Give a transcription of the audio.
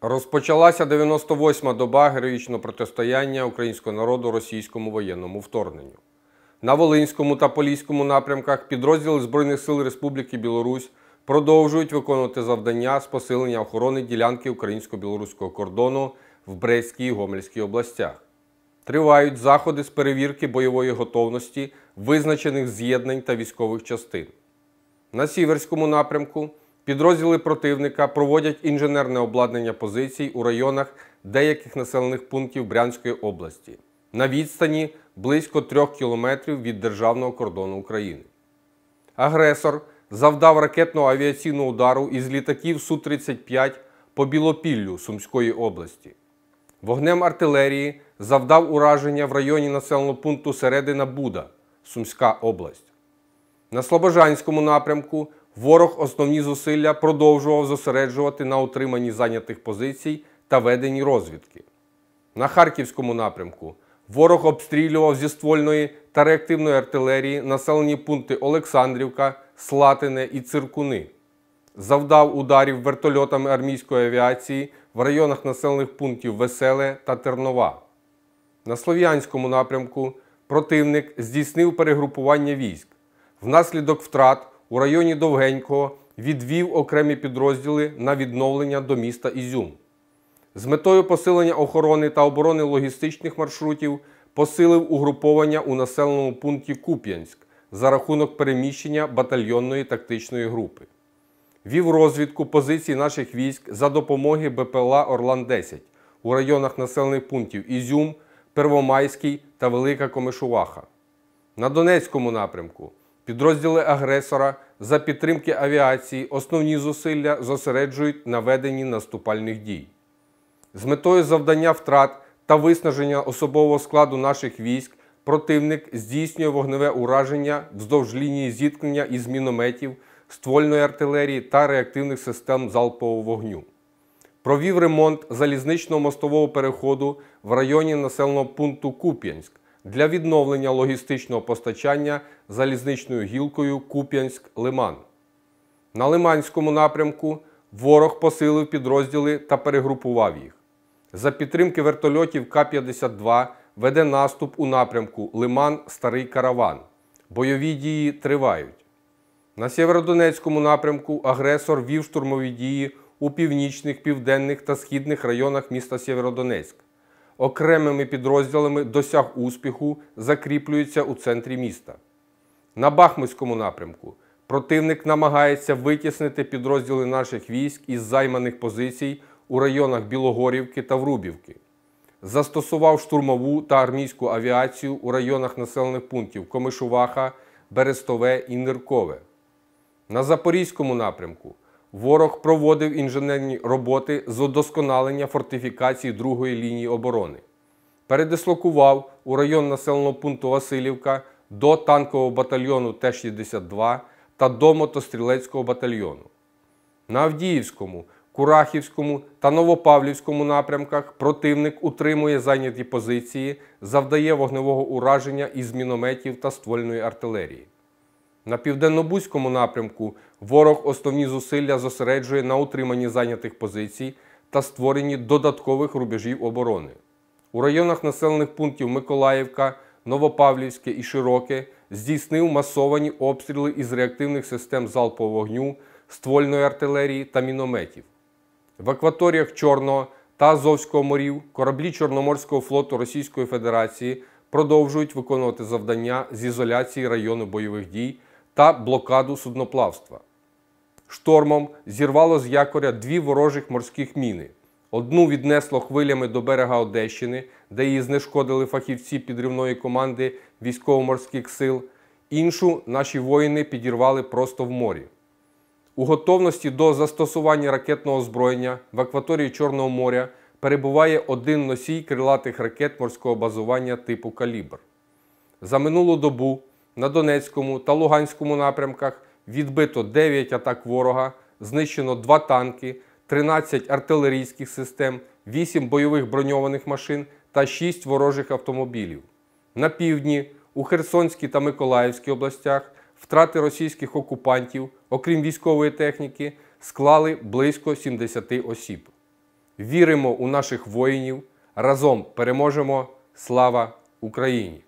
Розпочалася 98-ма доба героїчного протистояння українського народу російському воєнному вторгненню. На Волинському та Поліському напрямках підрозділи Збройних сил Республіки Білорусь продовжують виконувати завдання з посилення охорони ділянки українсько-білоруського кордону в Брестській і Гомельській областях. Тривають заходи з перевірки бойової готовності, визначених з'єднань та військових частин. На Сіверському напрямку Підрозділи противника проводять інженерне обладнання позицій у районах деяких населених пунктів Брянської області на відстані близько трьох кілометрів від державного кордону України. Агресор завдав ракетного авіаційного удару із літаків Су-35 по Білопіллю Сумської області. Вогнем артилерії завдав ураження в районі населеного пункту Середина Буда, Сумська область. На Слобожанському напрямку Ворог основні зусилля продовжував зосереджувати на утриманні зайнятих позицій та веденні розвідки. На харківському напрямку ворог обстрілював зі ствольної та реактивної артилерії населені пункти Олександрівка, Слатине і Циркуни, завдав ударів вертольотами армійської авіації в районах населених пунктів Веселе та Тернова. На Слов'янському напрямку противник здійснив перегрупування військ внаслідок втрат у районі Довгенького відвів окремі підрозділи на відновлення до міста Ізюм. З метою посилення охорони та оборони логістичних маршрутів посилив угруповання у населеному пункті Куп'янськ за рахунок переміщення батальйонної тактичної групи. Вів розвідку позицій наших військ за допомоги БПЛА Орлан-10 у районах населених пунктів Ізюм, Первомайський та Велика Комишуваха. На Донецькому напрямку Підрозділи агресора за підтримки авіації основні зусилля зосереджують на веденні наступальних дій. З метою завдання втрат та виснаження особового складу наших військ противник здійснює вогневе ураження вздовж лінії зіткнення із мінометів, ствольної артилерії та реактивних систем залпового вогню. Провів ремонт залізничного мостового переходу в районі населеного пункту Куп'янськ для відновлення логістичного постачання залізничною гілкою Куп'янськ-Лиман. На Лиманському напрямку ворог посилив підрозділи та перегрупував їх. За підтримки вертольотів К-52 веде наступ у напрямку Лиман Старий Караван. Бойові дії тривають. На Сєвєродонецькому напрямку агресор вів штурмові дії у північних, південних та східних районах міста Сєвєродонецьк окремими підрозділами досяг успіху, закріплюється у центрі міста. На Бахмутському напрямку противник намагається витіснити підрозділи наших військ із займаних позицій у районах Білогорівки та Врубівки. Застосував штурмову та армійську авіацію у районах населених пунктів Комишуваха, Берестове і Ниркове. На Запорізькому напрямку Ворог проводив інженерні роботи з удосконалення фортифікації другої лінії оборони, передислокував у район населеного пункту Васильівка до танкового батальйону Т-62 та до мотострілецького батальйону. На Авдіївському, Курахівському та Новопавлівському напрямках противник утримує зайняті позиції, завдає вогневого ураження із мінометів та ствольної артилерії. На південно-бузькому напрямку ворог основні зусилля зосереджує на утриманні зайнятих позицій та створенні додаткових рубежів оборони. У районах населених пунктів Миколаївка, Новопавлівське і Широке здійснив масовані обстріли із реактивних систем залпового вогню, ствольної артилерії та мінометів. В акваторіях Чорного та Азовського морів кораблі Чорноморського флоту Російської Федерації продовжують виконувати завдання з ізоляції району бойових дій та блокаду судноплавства. Штормом зірвало з якоря дві ворожих морських міни. Одну віднесло хвилями до берега Одещини, де її знешкодили фахівці підривної команди військово-морських сил, іншу наші воїни підірвали просто в морі. У готовності до застосування ракетного озброєння в акваторії Чорного моря перебуває один носій крилатих ракет морського базування типу Калібр. За минулу добу на Донецькому та Луганському напрямках відбито 9 атак ворога, знищено 2 танки, 13 артилерійських систем, 8 бойових броньованих машин та 6 ворожих автомобілів. На півдні, у Херсонській та Миколаївській областях втрати російських окупантів, окрім військової техніки, склали близько 70 осіб. Віримо у наших воїнів. Разом переможемо! Слава Україні!